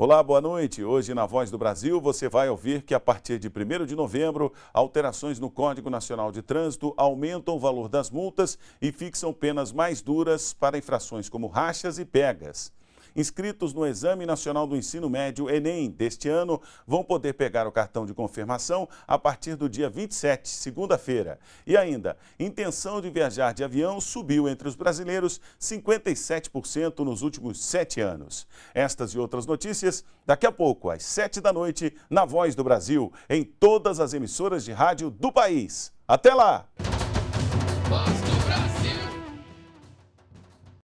Olá, boa noite. Hoje na Voz do Brasil você vai ouvir que a partir de 1 de novembro, alterações no Código Nacional de Trânsito aumentam o valor das multas e fixam penas mais duras para infrações como rachas e pegas inscritos no Exame Nacional do Ensino Médio Enem deste ano vão poder pegar o cartão de confirmação a partir do dia 27, segunda-feira. E ainda, intenção de viajar de avião subiu entre os brasileiros 57% nos últimos sete anos. Estas e outras notícias daqui a pouco, às sete da noite, na Voz do Brasil, em todas as emissoras de rádio do país. Até lá!